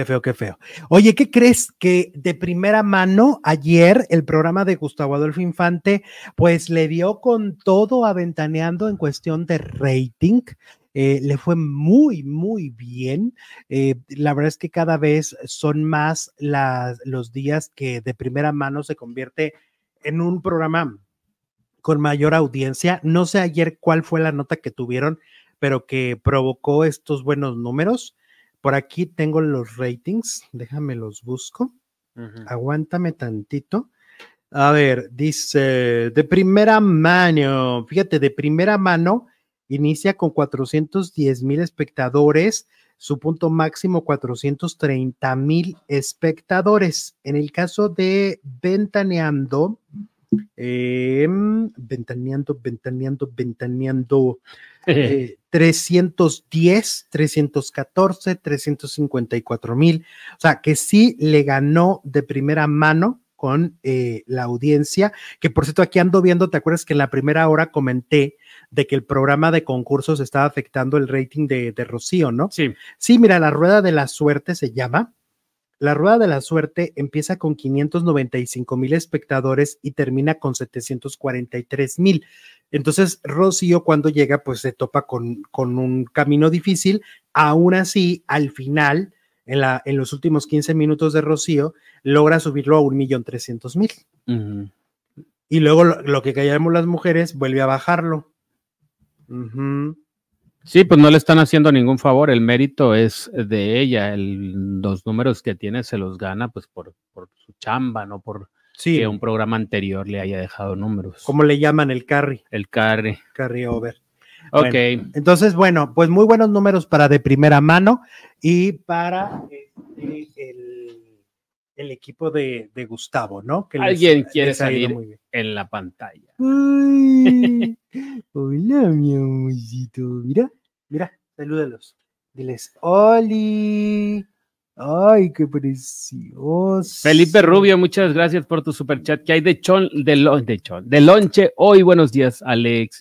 Qué feo, qué feo. Oye, ¿qué crees que de primera mano ayer el programa de Gustavo Adolfo Infante pues le dio con todo aventaneando en cuestión de rating? Eh, le fue muy, muy bien. Eh, la verdad es que cada vez son más los días que de primera mano se convierte en un programa con mayor audiencia. No sé ayer cuál fue la nota que tuvieron, pero que provocó estos buenos números. Por aquí tengo los ratings, déjame los busco. Aguántame tantito. A ver, dice, de primera mano, fíjate, de primera mano, inicia con 410 mil espectadores, su punto máximo 430 mil espectadores. En el caso de Ventaneando, Em, ventaneando, ventaneando, ventaneando. 310, 314, 354 mil. O sea, que sí le ganó de primera mano con eh, la audiencia, que por cierto aquí ando viendo, ¿te acuerdas que en la primera hora comenté de que el programa de concursos estaba afectando el rating de, de Rocío, ¿no? Sí. Sí, mira, la rueda de la suerte se llama. La Rueda de la Suerte empieza con 595 mil espectadores y termina con 743 mil. Entonces, Rocío cuando llega, pues se topa con, con un camino difícil. Aún así, al final, en, la, en los últimos 15 minutos de Rocío, logra subirlo a 1.300.000. trescientos mil. Y luego lo, que callamos las mujeres vuelve a bajarlo. Sí, pues no le están haciendo ningún favor, el mérito es de ella, los números que tiene se los gana pues por, por su chamba, no por que un programa anterior le haya dejado números. ¿Cómo le llaman el carry? El carry. Carry over. Ok. entonces, bueno, pues muy buenos números para de primera mano y para este, el, el, equipo de, Gustavo, ¿no? Que Alguien quiere salir en la pantalla. hola, mi amorcito, mira. Mira, salúdalos. Diles, ¡Oli! ¡Ay, qué precioso! Felipe Rubio, muchas gracias por tu super chat que hay de chon, de, de, chon, de lonche hoy? Buenos días, Alex.